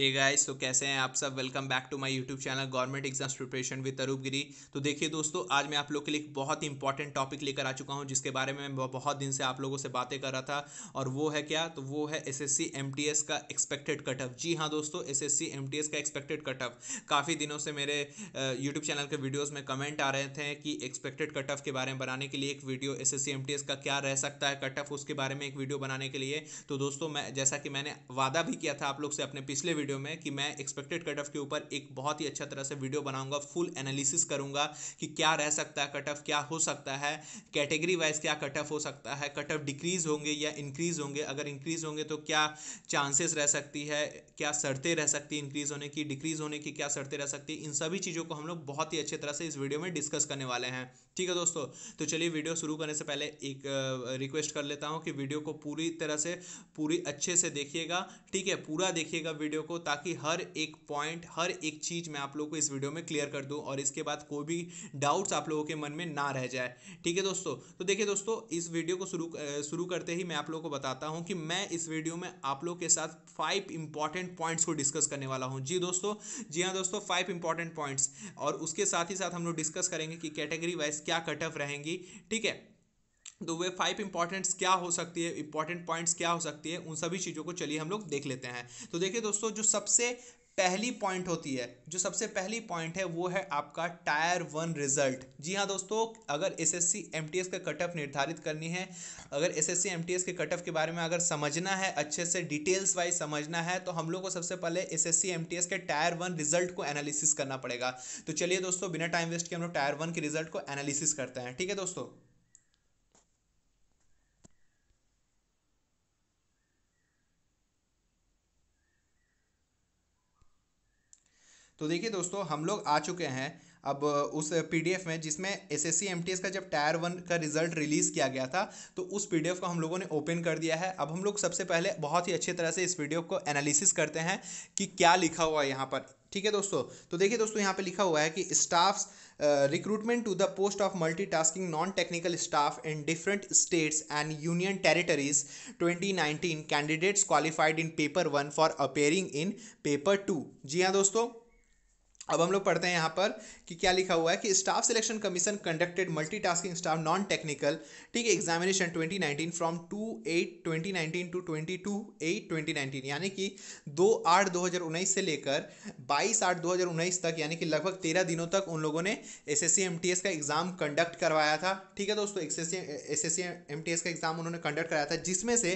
hey guys तो कैसे हैं आप सब welcome back to my YouTube channel government exams preparation with Arup Giri तो देखिए दोस्तों आज मैं आप लोग के लिए एक बहुत ही इंपॉर्टेंट टॉपिक लेकर आ चुका हूं जिसके बारे में मैं बहुत दिन से आप लोगों से बातें कर रहा था और वो है क्या तो वो है एस एस का एक्सपेक्टेड कटअप जी हाँ दोस्तों एस एस का एक्सपेक्टेड कटअप काफ़ी दिनों से मेरे यूट्यूब चैनल के वीडियोज़ में कमेंट आ रहे थे कि एक्सपेक्टेड कटअप के बारे में बनाने के लिए एक वीडियो एस एस का क्या रह सकता है कटअप उसके बारे में एक वीडियो बनाने के लिए तो दोस्तों मैं जैसा कि मैंने वादा भी किया था आप लोग से अपने पिछले वीडियो वीडियो में कि मैं एक्सपेक्टेड कट ऑफ के ऊपर एक बहुत ही अच्छा तरह से वीडियो बनाऊंगा फुल एनालिसिस करूंगा कि क्या रह सकता है कट ऑफ क्या हो सकता है कैटेगरी वाइज क्या कट ऑफ हो सकता है कट ऑफ डिक्रीज होंगे या इंक्रीज होंगे अगर इंक्रीज होंगे तो क्या चांसेस रह सकती है क्या शर्तें रह सकती है इंक्रीज होने की डिक्रीज होने की क्या शर्तें रह सकती है इन सभी चीज़ों को हम लोग बहुत ही अच्छे तरह से इस वीडियो में डिस्कस करने वाले हैं ठीक है दोस्तों तो चलिए वीडियो शुरू करने से पहले एक रिक्वेस्ट कर लेता हूँ कि वीडियो को पूरी तरह से पूरी अच्छे से देखिएगा ठीक है पूरा देखिएगा वीडियो को ताकि हर एक पॉइंट हर एक चीज़ मैं आप लोग को इस वीडियो में क्लियर कर दूं और इसके बाद कोई भी डाउट्स आप लोगों के मन में ना रह जाए ठीक है दोस्तों तो देखिए दोस्तों इस वीडियो को शुरू शुरू करते ही मैं आप लोगों को बताता हूँ कि मैं इस वीडियो में आप लोग के साथ फाइव इंपॉर्टेंट पॉइंट्स को डिस्कस करने वाला हूँ जी दोस्तों जी हाँ दोस्तों फाइव इंपॉर्टेंट पॉइंट्स और उसके साथ ही साथ हम लोग डिस्कस करेंगे कि कैटेगरी वाइज क्या कट ऑफ रहेंगी ठीक है तो वे फाइव इंपॉर्टेंट्स क्या हो सकती है इंपॉर्टेंट पॉइंट्स क्या हो सकती है उन सभी चीज़ों को चलिए हम लोग देख लेते हैं तो देखिए दोस्तों जो सबसे पहली पॉइंट होती है जो सबसे पहली पॉइंट है वो है आपका टायर वन रिजल्ट जी हाँ दोस्तों अगर S S C M T S का कट ऑफ निर्धारित करनी है अगर S S C M T S के कट ऑफ के बारे में अगर समझना है अच्छे से डिटेल्स वाइज समझना है तो हम लोग को सबसे पहले S S C M T S के टायर वन रिजल्ट को एनालिसिस करना पड़ेगा तो चलिए दोस्तों बिना टाइम वेस्ट के हम लोग टायर वन के रिजल्ट को एनालिसिस करते हैं ठीक है दोस्तों तो देखिए दोस्तों हम लोग आ चुके हैं अब उस पीडीएफ में जिसमें एस एस का जब टायर वन का रिजल्ट रिलीज़ किया गया था तो उस पीडीएफ को हम लोगों ने ओपन कर दिया है अब हम लोग सबसे पहले बहुत ही अच्छी तरह से इस पीडीएफ को एनालिसिस करते हैं कि क्या लिखा हुआ है यहाँ पर ठीक है दोस्तों तो देखिए दोस्तों यहाँ पे लिखा हुआ है कि staff recruitment to the post of multitasking non technical staff in different states and union territories 2019 candidates qualified in paper one for appearing in paper two जी हाँ दोस्तों अब हम लोग पढ़ते हैं यहाँ पर कि क्या लिखा हुआ है कि staff selection commission conducted multitasking staff non technical ठीक है examination 2019 from two eight 2019 two 22 eight 2019 यानी कि 2 आठ 2019 से लेकर 22 आठ 2019 तक यानी कि लगभग 13 दिनों तक उन लोगों ने एस एस का एग्ज़ाम कंडक्ट करवाया था ठीक है दोस्तों एस एस का एग्ज़ाम उन्होंने कंडक्ट कराया था जिसमें से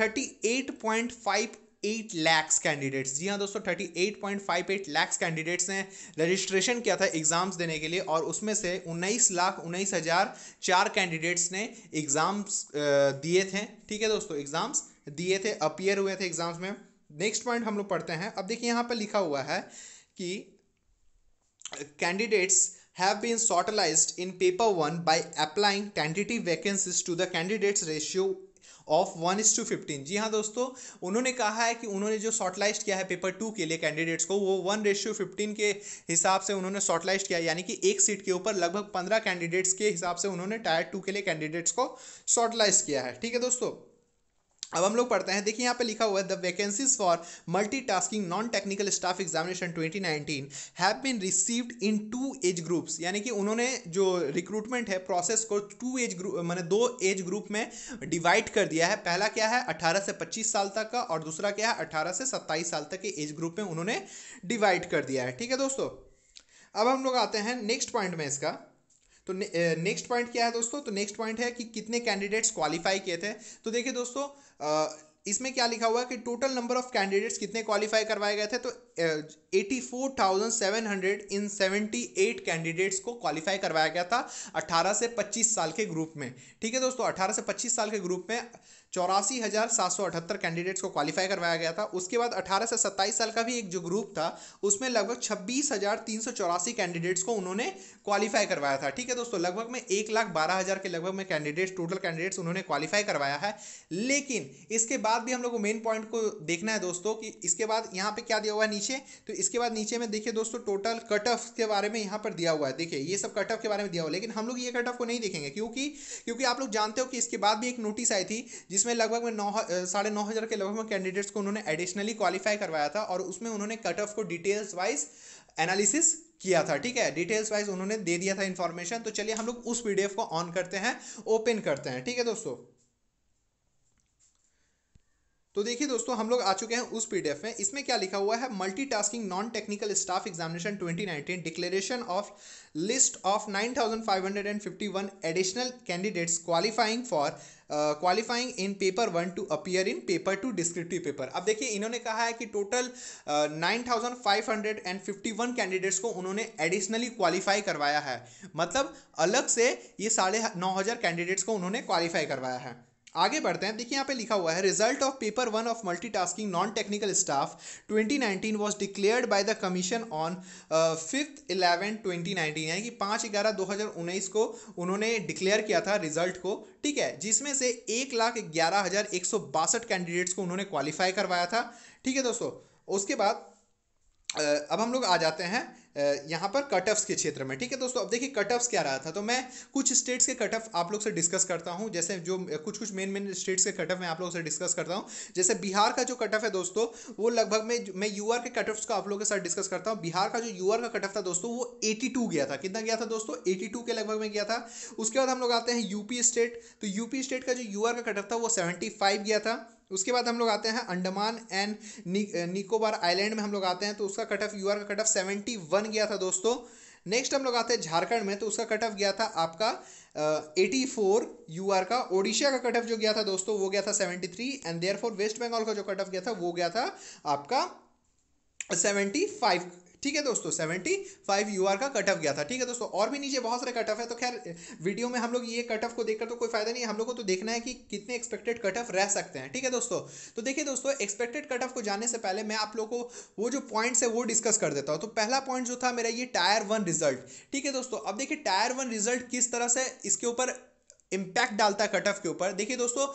38.5 एट लैक्स कैंडिडेट्स जी हाँ दोस्तों thirty eight point five eight lakhs candidates ने रजिस्ट्रेशन किया था एग्ज़ाम्स देने के लिए और उसमें से उन्नीस लाख उन्नीस हज़ार चार कैंडिडेट्स ने एग्ज़ाम्स दिए थे ठीक है दोस्तों एग्ज़ाम्स दिए थे अपियर हुए थे एग्ज़ाम्स में नेक्स्ट पॉइंट हम लोग पढ़ते हैं अब देखिए यहाँ पर लिखा हुआ है कि candidates have been shortlisted in paper one by applying tentative vacancies to the candidates ratio of one is to fifteen जी हाँ दोस्तों उन्होंने कहा है कि उन्होंने जो शॉर्टलाइस्ट किया है पेपर टू के लिए कैंडिडेट्स को वो वन रेशियो फिफ्टीन के हिसाब से उन्होंने शॉर्टलाइस्ट किया यानी कि एक सीट के ऊपर लगभग पंद्रह कैंडिडेट्स के हिसाब से उन्होंने टायर टू के लिए कैंडिडेट्स को शॉर्टलाइस्ट किया है ठीक है दोस्तों अब हम लोग पढ़ते हैं देखिए यहाँ पे लिखा हुआ है the vacancies for multitasking non technical staff examination 2019 have been received in two age groups यानी कि उन्होंने जो रिक्रूटमेंट है प्रोसेस को टू एज ग्रुप मैंने दो एज ग्रुप में डिवाइड कर दिया है पहला क्या है 18 से 25 साल तक का और दूसरा क्या है अठारह से सत्ताईस साल तक के एज ग्रुप में उन्होंने डिवाइड कर दिया है ठीक है दोस्तों अब हम लोग आते हैं नेक्स्ट पॉइंट में इसका तो नेक्स्ट पॉइंट क्या है दोस्तों तो नेक्स्ट पॉइंट है कि कितने कैंडिडेट्स क्वालिफाई किए थे तो देखिए दोस्तों इसमें क्या लिखा हुआ है कि टोटल नंबर ऑफ कैंडिडेट्स कितने क्वालिफाई करवाए गए थे तो 84,700 इन 78 कैंडिडेट्स को क्वालिफाई करवाया गया था 18 से 25 साल के ग्रुप में ठीक है दोस्तों 18 से 25 साल के ग्रुप में चौरासी हज़ार सात सौ अठहत्तर कैंडिडेट्स को क्वालिफाई करवाया गया था उसके बाद 18 से 27 साल का भी एक जो ग्रुप था उसमें लगभग छब्बीस हज़ार तीन सौ चौरासी कैंडिडेट्स को उन्होंने क्वालिफाई करवाया था ठीक है दोस्तों लगभग में एक लाख बारह हज़ार के लगभग में कैंडिडेट्स टोटल कैंडिडेट्स उन्होंने क्वालिफाई करवाया है लेकिन इसके बाद भी हम लोग को मेन पॉइंट को देखना है दोस्तों कि इसके बाद यहाँ पर क्या दिया हुआ है नीचे तो इसके बाद नीचे में देखिए दोस्तों टोटल कट ऑफ के बारे में यहाँ पर दिया हुआ है देखिए ये सब कट ऑफ के बारे में दिया हुआ है लेकिन हम लोग ये कट ऑफ को नहीं देखेंगे क्योंकि क्योंकि आप लोग जानते हो कि इसके बाद भी एक नोटिस आई थी जिसमें लगभग में नौ साढ़े नौ हज़ार के लगभग में कैंडिडेट्स को उन्होंने एडिशनली क्वालिफाई करवाया था और उसमें उन्होंने कट ऑफ को डिटेल्स वाइज एनालिसिस किया था ठीक है डिटेल्स वाइज उन्होंने दे दिया था इन्फॉर्मेशन तो चलिए हम लोग उस पी को ऑन करते हैं ओपन करते हैं ठीक है दोस्तों तो देखिए दोस्तों हम लोग आ चुके हैं उस पीडीएफ में इसमें क्या लिखा हुआ है multitasking non technical staff examination 2019 declaration of list of 9551 additional candidates qualifying for qualifying in paper one to appear in paper two descriptive paper अब देखिए इन्होंने कहा है कि total nine thousand five hundred and fifty one candidates को उन्होंने additionally qualify करवाया है मतलब अलग से ये साढ़े नौ हज़ार कैंडिडेट्स को उन्होंने क्वालिफाई करवाया है आगे बढ़ते हैं देखिए यहाँ पे लिखा हुआ है result of paper one of multitasking non technical staff 2019 was declared by the commission on fifth eleven 2019 यानी कि पाँच ग्यारह दो हजार उन्नीस को उन्होंने डिक्लेयर किया था रिजल्ट को ठीक है जिसमें से एक लाख ग्यारह हज़ार एक सौ बासठ कैंडिडेट्स को उन्होंने क्वालिफाई करवाया था ठीक है दोस्तों उसके बाद uh, अब हम लोग आ जाते हैं यहाँ पर कट ऑफ्स के क्षेत्र में ठीक है दोस्तों अब देखिए कट ऑफ्स क्या रहा था तो मैं कुछ स्टेट्स के कट ऑफ आप लोग से डिस्कस करता हूँ जैसे जो कुछ कुछ मेन मेन स्टेट्स के कट ऑफ मैं आप लोग से डिस्कस करता हूँ जैसे बिहार का जो कट ऑफ है दोस्तों वो लगभग मैं मैं यू के कट ऑफ्स का आप लोगों के साथ डिस्कस करता हूँ बिहार का जो यू का कट ऑफ था दोस्तों वो एटी गया था कितना गया था दोस्तों एटी के लगभग में गया था उसके बाद हम लोग आते हैं यूपी स्टेट तो यूपी स्टेट का जो यू का कट ऑफ था वो सेवेंटी गया था उसके बाद हम लोग आते हैं अंडमान एंड नि, निकोबार आइलैंड में हम लोग आते हैं तो उसका कट ऑफ यूआर का कट ऑफ सेवेंटी वन गया था दोस्तों नेक्स्ट हम लोग आते हैं झारखंड में तो उसका कट ऑफ गया था आपका एटी फोर यू आर का ओडिशा का कट ऑफ जो गया था दोस्तों वो गया था seventy three and there west Bengal का जो कट ऑफ गया था वो गया था आपका सेवेंटी फाइव ठीक है दोस्तों सेवेंटी फाइव यू का कट ऑफ गया था ठीक है दोस्तों और भी नीचे बहुत सारे कट ऑफ है तो खैर वीडियो में हम लोग ये कट ऑफ को देखकर तो कोई फायदा नहीं हम लोग को तो देखना है कि कितने एक्सपेक्टेड कट ऑफ रह सकते हैं ठीक है दोस्तों तो देखिए दोस्तों एक्सपेक्टेड कट ऑफ को जाने से पहले मैं आप लोग को वो जो पॉइंट्स है वो डिस्कस कर देता हूँ तो पहला पॉइंट जो था मेरा ये टायर वन रिजल्ट ठीक है दोस्तों अब देखिए टायर वन रिजल्ट किस तरह से इसके ऊपर इम्पैक्ट डालता है कट ऑफ के ऊपर देखिए दोस्तों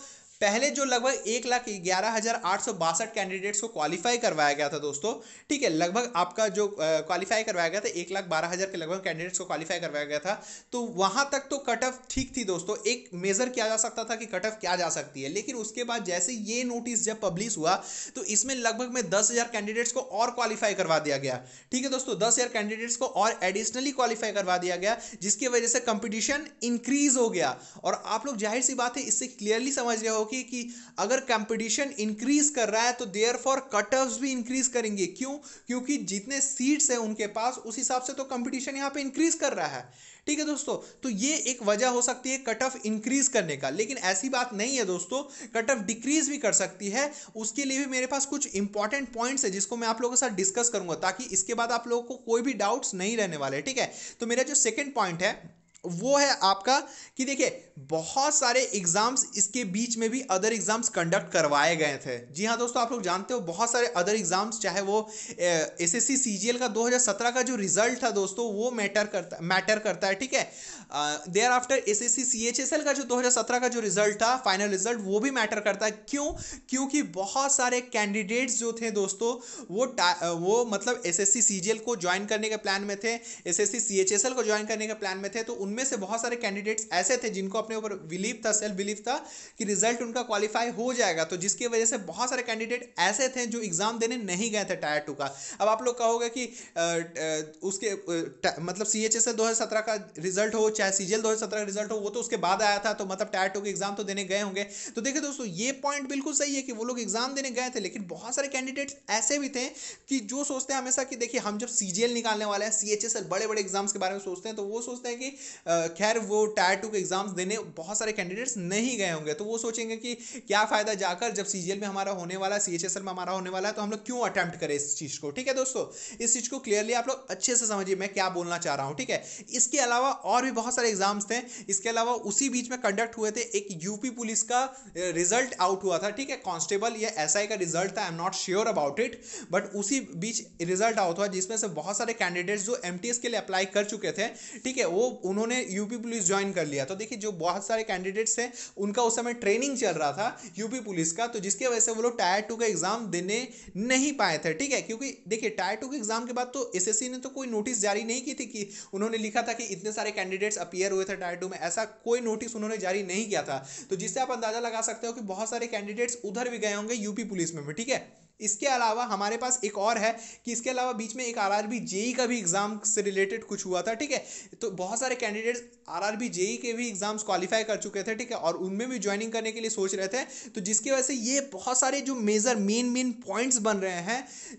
पहले जो लगभग एक लाख ग्यारह हज़ार आठ सौ बासठ कैंडिडेट्स को क्वालिफाई करवाया गया था दोस्तों ठीक है लगभग आपका जो क्वालिफाई करवाया गया था एक लाख बारह हज़ार के लगभग कैंडिडेट्स को क्वालिफाई करवाया गया था तो वहां तक तो कट ऑफ ठीक थी दोस्तों एक मेज़र किया जा सकता था कि कट ऑफ क्या जा सकती है लेकिन उसके बाद जैसे ये नोटिस जब पब्लिश हुआ तो इसमें लगभग में दस हज़ार कैंडिडेट्स को और क्वालिफाई करवा दिया गया ठीक है दोस्तों दस हज़ार कैंडिडेट्स को और एडिशनली क्वालिफाई करवा दिया गया जिसकी वजह से कंपिटिशन इंक्रीज हो गया और आप लोग जाहिर सी बात है इससे क्लियरली समझ रहे हो होगी कि अगर कंपटीशन इंक्रीज कर रहा है तो देयर फॉर कट भी इंक्रीज करेंगे क्यों क्योंकि जितने सीट्स हैं उनके पास उस हिसाब से तो कंपटीशन यहाँ पे इंक्रीज कर रहा है ठीक है दोस्तों तो ये एक वजह हो सकती है कट ऑफ इंक्रीज करने का लेकिन ऐसी बात नहीं है दोस्तों कट ऑफ डिक्रीज भी कर सकती है उसके लिए भी मेरे पास कुछ इंपॉर्टेंट पॉइंट्स है जिसको मैं आप लोगों के साथ डिस्कस करूंगा ताकि इसके बाद आप लोगों को कोई भी डाउट्स नहीं रहने वाले ठीक है तो मेरा जो सेकेंड पॉइंट है वो है आपका कि देखिए बहुत सारे एग्ज़ाम्स इसके बीच में भी अदर एग्ज़ाम्स कंडक्ट करवाए गए थे जी हाँ दोस्तों आप लोग जानते हो बहुत सारे अदर एग्ज़ाम्स चाहे वो एस एस सी सी का 2017 का जो रिज़ल्ट था दोस्तों वो मैटर करता मैटर करता है ठीक है there after S S C का जो 2017 का जो रिज़ल्ट था फाइनल रिज़ल्ट वो भी मैटर करता है क्यों क्योंकि बहुत सारे कैंडिडेट्स जो थे दोस्तों वो वो मतलब एस एस को ज्वाइन करने के प्लान में थे एस एस को ज्वाइन करने के प्लान में थे तो उन उनमें से बहुत सारे कैंडिडेट्स ऐसे थे जिनको अपने ऊपर बिलीव था सेल्फ बिलीव था कि रिजल्ट उनका क्वालिफाई हो जाएगा तो जिसकी वजह से बहुत सारे कैंडिडेट ऐसे थे जो एग्ज़ाम देने नहीं गए थे टायर टू का अब आप लोग कहोगे कि उसके मतलब सी एच एस एल दो का रिजल्ट हो चाहे सी जी एल दो का रिजल्ट हो वो तो उसके बाद आया था तो मतलब टायर टू के एग्ज़ाम तो देने गए होंगे तो देखिए दोस्तों ये पॉइंट बिल्कुल सही है कि वो लोग एग्ज़ाम देने गए थे लेकिन बहुत सारे कैंडिडेट्स ऐसे भी थे कि जो सोचते हैं हमेशा कि देखिए हम जब सी निकालने वाले हैं सी बड़े बड़े एग्जाम्स के बारे में सोचते हैं तो वो सोचते हैं कि खैर वो टायर टू के एग्ज़ाम्स देने बहुत सारे कैंडिडेट्स नहीं गए होंगे तो वो सोचेंगे कि क्या फ़ायदा जाकर जब सी में हमारा होने वाला सी एच में हमारा होने वाला है तो हम लोग क्यों अटैम्प्ट करें इस चीज़ को ठीक है दोस्तों इस चीज़ को क्लियरली आप लोग अच्छे से समझिए मैं क्या बोलना चाह रहा हूँ ठीक है इसके अलावा और भी बहुत सारे एग्ज़ाम्स थे इसके अलावा उसी बीच में कंडक्ट हुए थे एक यूपी पुलिस का रिजल्ट आउट हुआ था ठीक है कॉन्स्टेबल या एस का रिजल्ट था I am not sure about it but उसी बीच रिजल्ट आउट हुआ जिसमें से बहुत सारे कैंडिडेट्स जो एम के लिए अप्लाई कर चुके थे ठीक है वो उन्होंने उन्होंने यूपी पुलिस ज्वाइन कर लिया तो देखिए जो बहुत सारे कैंडिडेट्स हैं उनका उस समय ट्रेनिंग चल रहा था यूपी पुलिस का तो जिसकी वजह से वो लोग टायर टू का एग्जाम देने नहीं पाए थे ठीक है क्योंकि देखिए टायर टू के एग्जाम के बाद तो एस ने तो कोई नोटिस जारी नहीं की थी कि उन्होंने लिखा था कि इतने सारे कैंडिडेट्स अपियर हुए थे टायर टू में ऐसा कोई नोटिस उन्होंने जारी नहीं किया था तो जिससे आप अंदाजा लगा सकते हो कि बहुत सारे कैंडिडेट्स उधर भी गए होंगे यूपी पुलिस में भी ठीक है इसके अलावा हमारे पास एक और है कि इसके अलावा बीच में एक आर आर बी जेई का भी एग्ज़ाम से रिलेटेड कुछ हुआ था ठीक है तो बहुत सारे candidates R R B JE के भी एग्ज़ाम्स क्वालिफाई कर चुके थे ठीक है और उनमें भी ज्वाइनिंग करने के लिए सोच रहे थे तो जिसकी वजह से ये बहुत सारे जो मेजर मेन मेन पॉइंट्स बन रहे हैं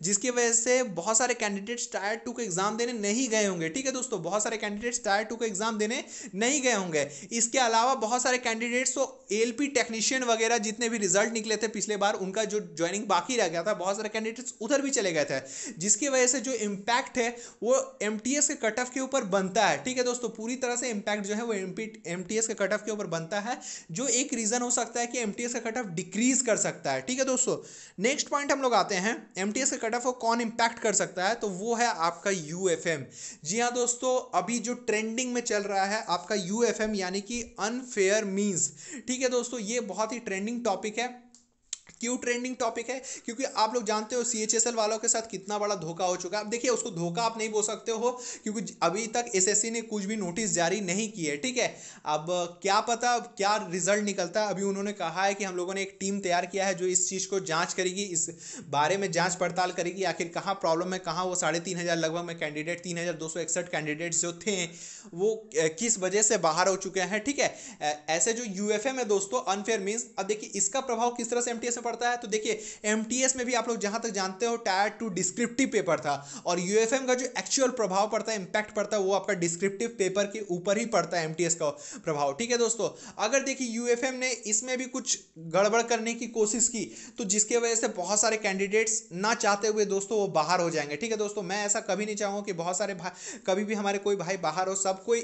जिसकी वजह से बहुत सारे कैंडिडेट्स टायर टू को एग्ज़ाम देने नहीं गए होंगे ठीक है दोस्तों बहुत सारे कैंडिडेट्स टायर टू को एग्ज़ाम देने नहीं गए होंगे इसके अलावा बहुत सारे कैंडिडेट्स तो एल टेक्नीशियन वगैरह जितने भी रिजल्ट निकले थे पिछले बार उनका जो ज्वाइनिंग बाकी रह गया था था बहुत सारे कैंडिडेट्स उधर भी चले गए थे जिसकी वजह से जो इम्पैक्ट है वो एम के कट ऑफ के ऊपर बनता है ठीक है दोस्तों पूरी तरह से इम्पैक्ट जो है वो एम के कट ऑफ के ऊपर बनता है जो एक रीज़न हो सकता है कि एम का कट ऑफ डिक्रीज कर सकता है ठीक है दोस्तों नेक्स्ट पॉइंट हम लोग आते हैं एम के कट ऑफ को कौन इम्पैक्ट कर सकता है तो वो है आपका यू जी हाँ दोस्तों अभी जो ट्रेंडिंग में चल रहा है आपका यू यानी कि अनफेयर मीन्स ठीक है दोस्तों ये बहुत ही ट्रेंडिंग टॉपिक है क्यों ट्रेंडिंग टॉपिक है क्योंकि आप लोग जानते हो सी वालों के साथ कितना बड़ा धोखा हो चुका है अब देखिए उसको धोखा आप नहीं बोल सकते हो क्योंकि अभी तक एस ने कुछ भी नोटिस जारी नहीं की है ठीक है अब क्या पता क्या रिजल्ट निकलता है अभी उन्होंने कहा है कि हम लोगों ने एक टीम तैयार किया है जो इस चीज़ को जांच करेगी इस बारे में जांच पड़ताल करेगी आखिर कहाँ प्रॉब्लम है कहाँ वो साढ़े तीन हज़ार लगभग में कैंडिडेट तीन हज़ार दो सौ इकसठ कैंडिडेट्स जो थे वो किस वजह से बाहर हो चुके हैं ठीक है ऐसे जो यू में दोस्तों अनफेयर मीन्स अब देखिए इसका प्रभाव किस तरह से एम में पड़ता है तो देखिए एम में भी आप लोग जहां तक जानते हो टायर टू डिस्क्रिप्टिव पेपर था और यू का जो एक्चुअल प्रभाव पड़ता है इंपैक्ट पड़ता है वो आपका डिस्क्रिप्टिव पेपर के ऊपर ही पड़ता है एम का प्रभाव ठीक है दोस्तों अगर देखिए यू ने इसमें भी कुछ गड़बड़ करने की कोशिश की तो जिसके वजह से बहुत सारे कैंडिडेट्स ना चाहते हुए दोस्तों वो बाहर हो जाएंगे ठीक है दोस्तों मैं ऐसा कभी नहीं चाहूँगा कि बहुत सारे कभी भी हमारे कोई भाई बाहर हो सब कोई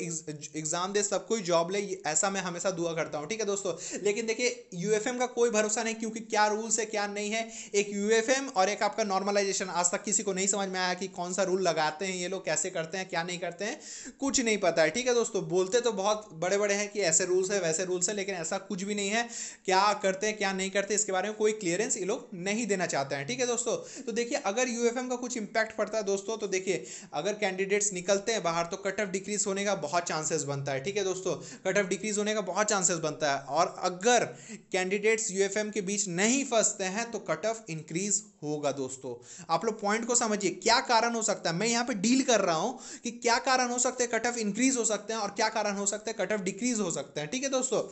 एग्जाम दे सब कोई जॉब ले ऐसा मैं हमेशा दुआ करता हूँ ठीक है दोस्तों लेकिन देखिए यूएफएम का कोई भरोसा नहीं क्योंकि क्या रूल्स है क्या नहीं है एक यूएफएम और एक आपका नॉर्मलाइजेशन आज तक किसी को नहीं समझ में आया कि कौन सा रूल लगाते हैं ये लोग कैसे करते हैं क्या नहीं करते हैं कुछ नहीं पता है ठीक है दोस्तों बोलते तो बहुत बड़े बड़े हैं कि ऐसे रूल्स है वैसे रूल्स है लेकिन ऐसा कुछ भी नहीं है क्या करते हैं क्या नहीं करते इसके बारे में कोई क्लियरेंस ये लोग नहीं देना चाहते हैं ठीक है दोस्तों तो देखिए अगर यूएफएम का कुछ इंपैक्ट पड़ता है दोस्तों तो देखिए अगर कैंडिडेट्स निकलते हैं बाहर तो कट ऑफ डिक्रीज होने का बहुत चांसेस बनता है ठीक है दोस्तों कट ऑफ डिक्रीज होने का बहुत चांसेस बनता है और अगर कैंडिडेट्स यूएफएम के बीच नहीं फंसते हैं तो कट ऑफ इंक्रीज होगा दोस्तों आप लोग पॉइंट को समझिए क्या कारण हो सकता है मैं यहां पे डील कर रहा हूं कि क्या कारण हो सकते हैं कट ऑफ इंक्रीज हो सकते हैं और क्या कारण हो सकते हैं कट ऑफ डिक्रीज हो सकते हैं ठीक है दोस्तों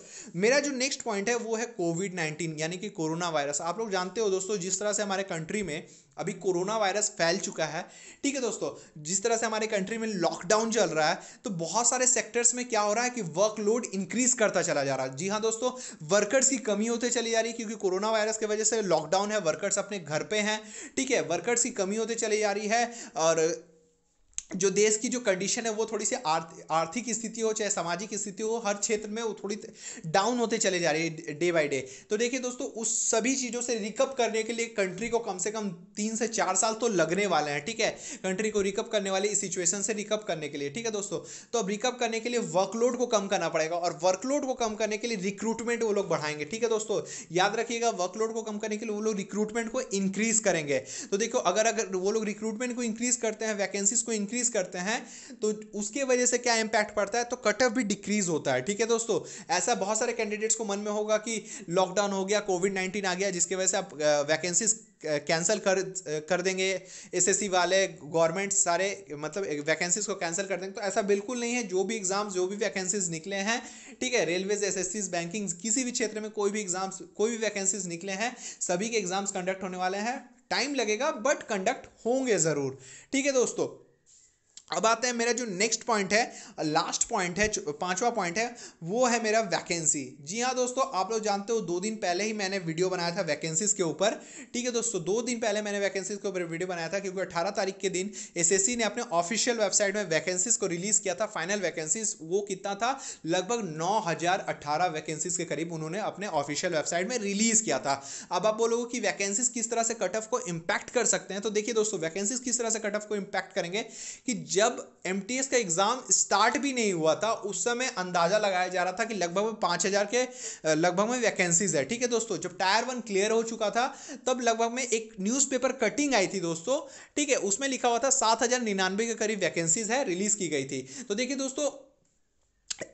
मेरा जो नेक्स्ट पॉइंट है वो है कोविड नाइनटीन यानी कि कोरोना वायरस आप लोग जानते हो दोस्तों जिस तरह से हमारे कंट्री में अभी कोरोना वायरस फैल चुका है ठीक है दोस्तों जिस तरह से हमारे कंट्री में लॉकडाउन चल रहा है तो बहुत सारे सेक्टर्स में क्या हो रहा है कि वर्कलोड इंक्रीज करता चला जा रहा है जी हाँ दोस्तों वर्कर्स की कमी होते चली जा रही है क्योंकि कोरोना वायरस की वजह से लॉकडाउन है वर्कर्स अपने घर पर हैं ठीक है वर्कर्स की कमी होते चली जा रही है और जो देश की जो कंडीशन है वो थोड़ी सी आर्थिक स्थिति हो चाहे सामाजिक स्थिति हो हर क्षेत्र में वो थोड़ी डाउन होते चले जा रही है डे बाय डे तो देखिए दोस्तों उस सभी चीज़ों से रिकअप करने के लिए कंट्री को कम से कम तीन से चार साल तो लगने वाले हैं ठीक है कंट्री को रिकअप करने वाले इस सिचुएशन से रिकअप करने के लिए ठीक है दोस्तों तो अब रिकअप करने के लिए वर्कलोड को कम करना पड़ेगा और वर्कलोड को कम करने के लिए रिक्रूटमेंट वो लोग बढ़ाएंगे ठीक है दोस्तों याद रखिएगा वर्कलोड को कम करने के लिए वो लोग रिक्रूटमेंट को इंक्रीज करेंगे तो देखो अगर अगर वो लोग रिक्रूटमेंट को इंक्रीज करते हैं वैकेंसीज को इंक्रीज इंक्रीज करते हैं तो उसके वजह से क्या इंपैक्ट पड़ता है तो कट ऑफ भी डिक्रीज होता है ठीक है दोस्तों ऐसा बहुत सारे कैंडिडेट्स को मन में होगा कि लॉकडाउन हो गया कोविड नाइन्टीन आ गया जिसकी वजह से आप वैकेंसीज कैंसिल कर कर देंगे एसएससी वाले गवर्नमेंट सारे मतलब वैकेंसीज को कैंसिल कर देंगे तो ऐसा बिल्कुल नहीं है जो भी एग्जाम्स जो भी वैकेंसीज निकले हैं ठीक है रेलवेज एसएससीज बैंकिंग किसी भी क्षेत्र में कोई भी एग्जाम्स कोई भी वैकेंसीज निकले हैं सभी के एग्जाम्स कंडक्ट होने वाले हैं टाइम लगेगा बट कंडक्ट होंगे ज़रूर ठीक है दोस्तों अब आते हैं मेरा जो नेक्स्ट पॉइंट है लास्ट पॉइंट है पांचवा पॉइंट है वो है मेरा वैकेंसी जी हाँ दोस्तों आप लोग जानते हो दो दिन पहले ही मैंने वीडियो बनाया था वैकेंसीज के ऊपर ठीक है दोस्तों दो दिन पहले मैंने वैकेंसीज के ऊपर वीडियो बनाया था क्योंकि 18 तारीख के दिन एस ने अपने ऑफिशियल वेबसाइट में वैकेंसीज को रिलीज किया था फाइनल वैकेंसीज वो कितना था लगभग नौ वैकेंसीज के करीब उन्होंने अपने ऑफिशियल वेबसाइट में रिलीज किया था अब आप बोलोगे कि वैकेंसीज किस तरह से कट ऑफ को इम्पैक्ट कर सकते हैं तो देखिए दोस्तों वैकेंसीज किस तरह से कट ऑफ को इम्पैक्ट करेंगे कि जब एम का एग्ज़ाम स्टार्ट भी नहीं हुआ था उस समय अंदाज़ा लगाया जा रहा था कि लगभग पांच हज़ार के लगभग में वैकेंसीज है ठीक है दोस्तों जब टायर वन क्लियर हो चुका था तब लगभग में एक न्यूज़पेपर कटिंग आई थी दोस्तों ठीक है उसमें लिखा हुआ था सात हज़ार निन्यानवे के करीब वैकेंसीज है रिलीज़ की गई थी तो देखिए दोस्तों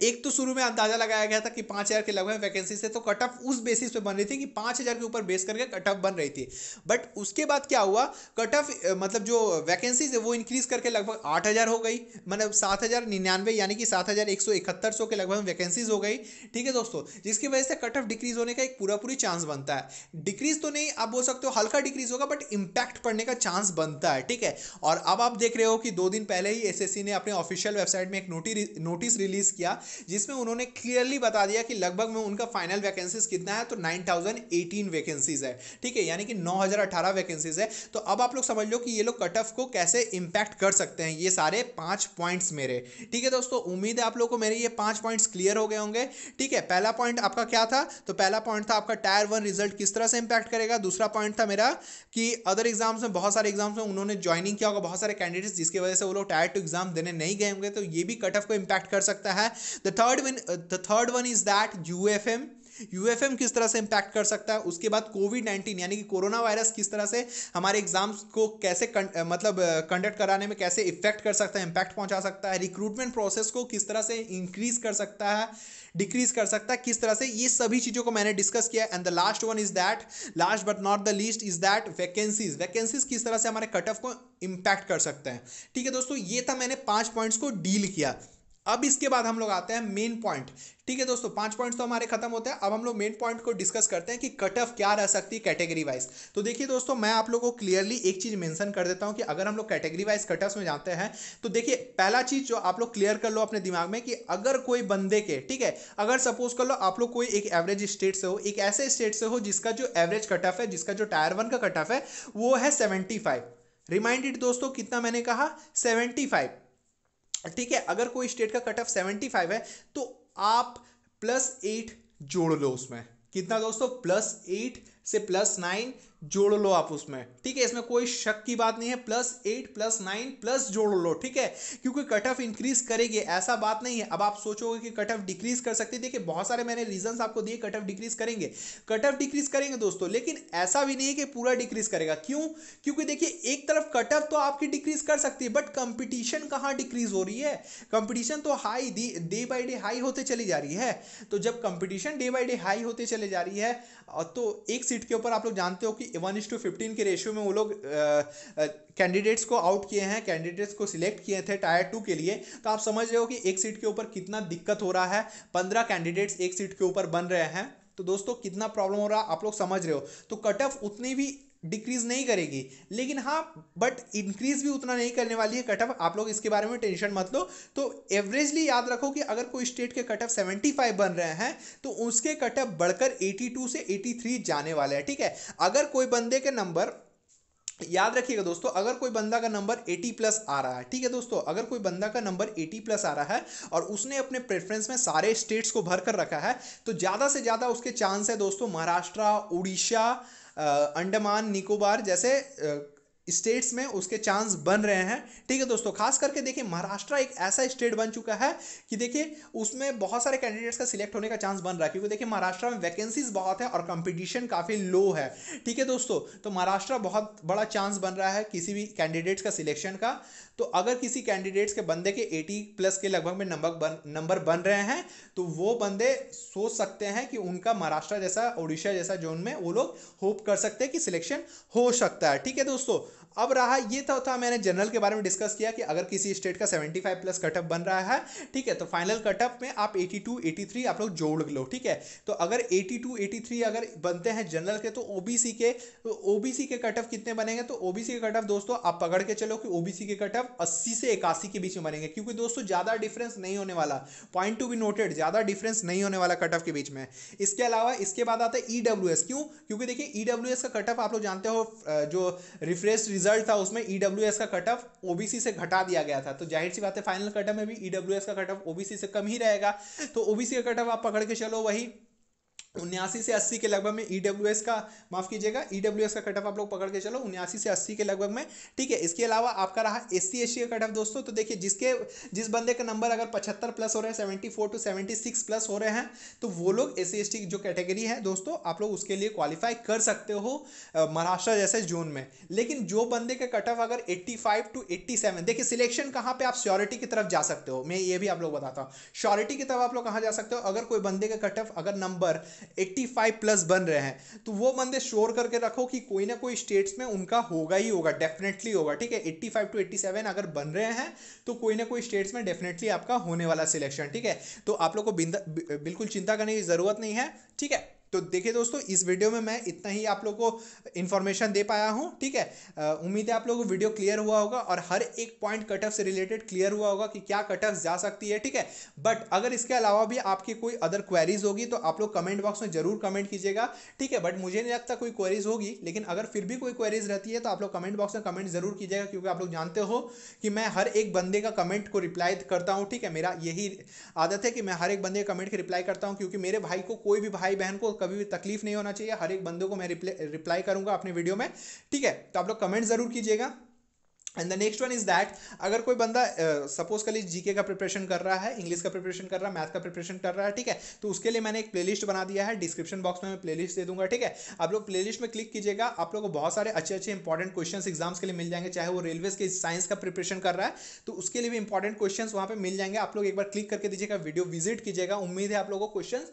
एक तो शुरू में अंदाजा लगाया गया था कि पांच हज़ार के लगभग वैकेंसी से तो कट ऑफ उस बेसिस पे बन रही थी कि पांच हज़ार के ऊपर बेस करके कट ऑफ बन रही थी बट उसके बाद क्या हुआ कट ऑफ मतलब जो वैकेंसीज है वो इंक्रीज करके लगभग आठ हज़ार हो गई मतलब सात हज़ार निन्यानवे यानी कि सात हज़ार एक सौ इकहत्तर सौ के लगभग वैकेंसीज हो गई ठीक है दोस्तों जिसकी वजह से कट ऑफ डिक्रीज होने का एक पूरा पूरी चांस बनता है डिक्रीज तो नहीं आप बोल सकते हो हल्का डिक्रीज होगा बट इम्पैक्ट पड़ने का चांस बनता है ठीक है और अब आप देख रहे हो कि दो दिन पहले ही एस ने अपने ऑफिशियल वेबसाइट में एक नोटिस रिलीज़ किया दिया जिसमें उन्होंने क्लियरली बता दिया कि लगभग में उनका फाइनल वैकेंसीज कितना है तो नाइन वैकेंसीज है ठीक है यानी कि नौ वैकेंसीज है तो अब आप लोग समझ लो कि ये लोग कट ऑफ को कैसे इम्पैक्ट कर सकते हैं ये सारे पाँच पॉइंट्स मेरे ठीक है दोस्तों उम्मीद है आप लोग को मेरे ये पाँच पॉइंट्स क्लियर हो गए होंगे ठीक है पहला पॉइंट आपका क्या था तो पहला पॉइंट था आपका टायर वन रिजल्ट किस तरह से इम्पैक्ट करेगा दूसरा पॉइंट था मेरा कि अदर एग्जाम्स में बहुत सारे एग्जाम्स में उन्होंने ज्वाइनिंग किया होगा बहुत सारे कैंडिडेट्स जिसकी वजह से वो लोग टायर टू एग्जाम देने नहीं गए होंगे तो ये भी कट ऑफ को इम्पैक्ट कर सकता है the third one the third one is that UFM UFM किस तरह से इम्पैक्ट कर सकता है उसके बाद कोविड नाइन्टीन यानी कि कोरोना वायरस किस तरह से हमारे एग्जाम्स को कैसे कं, uh, मतलब कंडक्ट uh, कराने में कैसे इफेक्ट कर सकता है इम्पैक्ट पहुंचा सकता है रिक्रूटमेंट प्रोसेस को किस तरह से इंक्रीज कर सकता है डिक्रीज कर सकता है किस तरह से ये सभी चीज़ों को मैंने डिस्कस किया and the last one is that last but not the least is that vacancies vacancies किस तरह से हमारे कट ऑफ को इम्पैक्ट कर सकते हैं ठीक है दोस्तों ये था मैंने पाँच पॉइंट्स को डील किया अब इसके बाद हम लोग आते हैं मेन पॉइंट ठीक है दोस्तों पांच पॉइंट्स तो हमारे खत्म होते हैं अब हम लोग मेन पॉइंट को डिस्कस करते हैं कि कट ऑफ क्या रह सकती है कैटेगरी वाइज तो देखिए दोस्तों मैं आप लोगों को क्लियरली एक चीज मेंशन कर देता हूं कि अगर हम लोग कैटेगरी वाइज कट ऑफ में जाते हैं तो देखिए पहला चीज जो आप लोग क्लियर कर लो अपने दिमाग में कि अगर कोई बंदे के ठीक है अगर सपोज कर लो आप लोग कोई एक एवरेज स्टेट से हो एक ऐसे स्टेट से हो जिसका जो एवरेज कट ऑफ है जिसका जो टायर वन का कट ऑफ है वो है सेवेंटी फाइव रिमाइंडेड दोस्तों कितना मैंने कहा सेवेंटी फाइव ठीक है अगर कोई स्टेट का कट ऑफ सेवेंटी फाइव है तो आप प्लस एट जोड़ लो उसमें कितना दोस्तों प्लस एट से प्लस नाइन जोड़ लो आप उसमें ठीक है इसमें कोई शक की बात नहीं है plus eight plus nine plus जोड़ लो ठीक है क्योंकि कट ऑफ इंक्रीज करेगी ऐसा बात नहीं है अब आप सोचोगे कि कट ऑफ डिक्रीज कर सकते देखिए बहुत सारे मैंने रीजन आपको दिए कट ऑफ डिक्रीज करेंगे कट ऑफ डिक्रीज करेंगे दोस्तों लेकिन ऐसा भी नहीं है कि पूरा डिक्रीज करेगा क्यों क्योंकि देखिए एक तरफ कट ऑफ तो आपकी डिक्रीज कर सकती है बट कंपिटिशन कहाँ डिक्रीज हो रही है कंपिटिशन तो high day by day high होते चली जा रही है तो जब competition day by day high होते चले जा रही है तो एक सीट के ऊपर आप लोग जानते हो कि वन इज टू फिफ्टीन के रेशियो में वो लोग कैंडिडेट्स को आउट किए हैं कैंडिडेट्स को सिलेक्ट किए थे टायर टू के लिए तो आप समझ रहे हो कि एक सीट के ऊपर कितना दिक्कत हो रहा है पंद्रह कैंडिडेट्स एक सीट के ऊपर बन रहे हैं तो दोस्तों कितना प्रॉब्लम हो रहा है आप लोग समझ रहे हो तो कट ऑफ उतनी भी डिक्रीज नहीं करेगी लेकिन हाँ बट इंक्रीज भी उतना नहीं करने वाली है कट ऑफ आप लोग इसके बारे में टेंशन मत लो तो एवरेजली याद रखो कि अगर कोई स्टेट के कट ऑफ सेवेंटी फाइव बन रहे हैं तो उसके कट ऑफ बढ़कर एटी टू से एटी थ्री जाने वाले हैं ठीक है अगर कोई बंदे के नंबर याद रखिएगा दोस्तों अगर कोई बंदा का नंबर 80 प्लस आ रहा है ठीक है दोस्तों अगर कोई बंदा का नंबर 80 प्लस आ रहा है और उसने अपने प्रेफरेंस में सारे स्टेट्स को भर कर रखा है तो ज़्यादा से ज़्यादा उसके चांस है दोस्तों महाराष्ट्र उड़ीसा अंडमान निकोबार जैसे स्टेट्स में उसके चांस बन रहे हैं ठीक है दोस्तों खास करके देखिए महाराष्ट्र एक ऐसा स्टेट बन चुका है कि देखिए उसमें बहुत सारे कैंडिडेट्स का सिलेक्ट होने का चांस बन रहा है क्योंकि देखिए महाराष्ट्र में वैकेंसीज बहुत है और कंपटीशन काफ़ी लो है ठीक है दोस्तों तो महाराष्ट्र बहुत बड़ा चांस बन रहा है किसी भी कैंडिडेट्स का सिलेक्शन का तो अगर किसी कैंडिडेट्स के बंदे के 80 प्लस के लगभग में नंबर बन नंबर बन रहे हैं तो वो बंदे सोच सकते हैं कि उनका महाराष्ट्र जैसा ओडिशा जैसा जोन में वो लोग होप कर सकते हैं कि सिलेक्शन हो सकता है ठीक है दोस्तों अब रहा ये था, था मैंने जनरल के बारे में डिस्कस किया कि अगर किसी स्टेट का 75 प्लस कटअप बन रहा है ठीक है तो फाइनल कटअप में आप 82 83 आप लोग जोड़ लो ठीक है तो अगर 82 83 अगर बनते हैं जनरल के तो ओबीसी के ओबीसी तो के कटअप कितने बनेंगे तो ओबीसी के कटअप दोस्तों आप पकड़ के चलो कि ओबीसी के कटअप अस्सी से इक्यासी के बीच में बनेंगे क्योंकि दोस्तों ज़्यादा डिफरेंस नहीं होने वाला पॉइंट टू बी नोटेड ज़्यादा डिफरेंस नहीं होने वाला कटअप के बीच में इसके अलावा इसके बाद आता है ईडब्ल्यू e क्यों क्योंकि देखिए ईडब्ल्यू e का कटअप आप लोग जानते हो जो रिफ्रेश रिजल्ट था उसमें ईडब्ल्यू e का कट ऑफ ओबीसी से घटा दिया गया था तो जाहिर सी बात है फाइनल कट ऑफ में भी ईडब्ल्यू e का कट ऑफ ओबीसी से कम ही रहेगा तो ओबीसी का कट ऑफ आप पकड़ के चलो वही उन्यासी से अस्सी के लगभग में ई e का माफ़ कीजिएगा ई e का कट ऑफ आप लोग पकड़ के चलो उन्यासी से अस्सी के लगभग में ठीक है इसके अलावा आपका रहा एस सी एस का कट ऑफ दोस्तों तो देखिए जिसके जिस बंदे का नंबर अगर पचहत्तर प्लस हो रहे हैं seventy four to seventy six plus हो रहे हैं तो वो लोग एस सी जो कैटेगरी है दोस्तों आप लोग उसके लिए क्वालिफाई कर सकते हो महाराष्ट्र जैसे जोन में लेकिन जो बंदे का कट ऑफ अगर eighty five to eighty seven देखिए सिलेक्शन कहाँ पर आप श्योरिटी की तरफ जा सकते हो मैं ये भी आप लोग बताता हूँ श्योरिटी की तरफ आप लोग कहाँ जा सकते हो अगर कोई बंदे का कट ऑफ अगर नंबर 85 प्लस बन रहे हैं तो वो बंदे श्योर करके रखो कि कोई ना कोई स्टेट्स में उनका होगा ही होगा डेफिनेटली होगा ठीक है 85 टू सेवन अगर बन रहे हैं तो कोई ना कोई स्टेट्स में डेफिनेटली आपका होने वाला सिलेक्शन ठीक है तो आप लोग को बिल्कुल चिंता करने की ज़रूरत नहीं है ठीक है तो देखिए दोस्तों इस वीडियो में मैं इतना ही आप लोग को इन्फॉर्मेशन दे पाया हूँ ठीक है उम्मीद है आप लोगों को वीडियो क्लियर हुआ होगा और हर एक पॉइंट कट ऑफ से रिलेटेड क्लियर हुआ होगा कि क्या कट ऑफ जा सकती है ठीक है बट अगर इसके अलावा भी आपकी कोई अदर क्वेरीज होगी तो आप लोग कमेंट बॉक्स में जरूर कमेंट कीजिएगा ठीक है बट मुझे नहीं लगता कोई क्वेरीज होगी लेकिन अगर फिर भी कोई क्वेरीज रहती है तो आप लोग कमेंट बॉक्स में कमेंट जरूर कीजिएगा क्योंकि आप लोग जानते हो कि मैं हर एक बंदे का कमेंट को रिप्लाई करता हूँ ठीक है मेरा यही आदत है कि मैं हर एक बंदे के कमेंट की रिप्लाई करता हूँ क्योंकि मेरे भाई को कोई भी भाई बहन को कभी भी तकलीफ नहीं होना चाहिए हर एक बंदों को मैं रिप्लाई करूंगा अपने वीडियो में ठीक है तो आप लोग कमेंट ज़रूर कीजिएगा and the next one is that अगर कोई बंदा सपोज कर लीजिए जीके का प्रिपरेशन कर रहा है इंग्लिश का प्रिपरेशन कर रहा है मैथ का प्रिपरेशन कर रहा है ठीक है तो उसके लिए मैंने एक प्लेलिस्ट बना दिया है डिस्क्रिप्शन बॉक्स में मैं प्लेलिस्ट दे दूंगा ठीक है आप लोग प्लेलिस्ट में क्लिक कीजिएगा आप लोग को बहुत सारे अच्छे अच्छे इंपॉर्टेंट क्वेश्चन एग्जाम्स के लिए मिल जाएंगे चाहे वो रेलवे के साइंस का प्रिपरेशन कर रहा है तो उसके लिए भी इंपॉर्टेंट क्वेश्चन वहाँ पर मिल जाएंगे आप लोग एक बार क्लिक करके दीजिएगा वीडियो विजिट कीजिएगा उम्मीद है आप लोगों को क्वेश्चन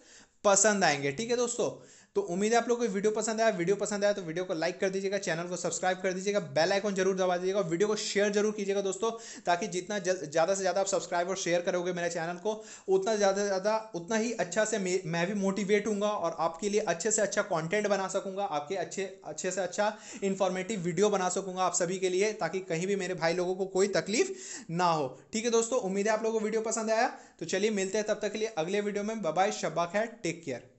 पसंद आएंगे ठीक है दोस्तों तो उम्मीद है आप लोग को वीडियो पसंद आया वीडियो पसंद आया तो वीडियो को लाइक कर दीजिएगा चैनल को सब्सक्राइब कर दीजिएगा बेल आइकॉन जरूर दबा दीजिएगा वीडियो को शेयर जरूर कीजिएगा दोस्तों ताकि जितना ज़्यादा से ज़्यादा आप सब्सक्राइब और शेयर करोगे मेरे चैनल को उतना ज़्यादा से ज़्यादा उतना ही अच्छा से मैं भी मोटिवेट हूँ और आपके लिए अच्छे से अच्छा कॉन्टेंट बना सकूँगा आपके अच्छे अच्छे से अच्छा इन्फॉर्मेटिव वीडियो बना सकूँगा आप सभी के लिए ताकि कहीं भी मेरे भाई लोगों को कोई तकलीफ ना हो ठीक है दोस्तों उम्मीद है आप लोगों को वीडियो पसंद आया तो चलिए मिलते हैं तब तक के लिए अगले वीडियो में बाय शब्बा खैर टेक केयर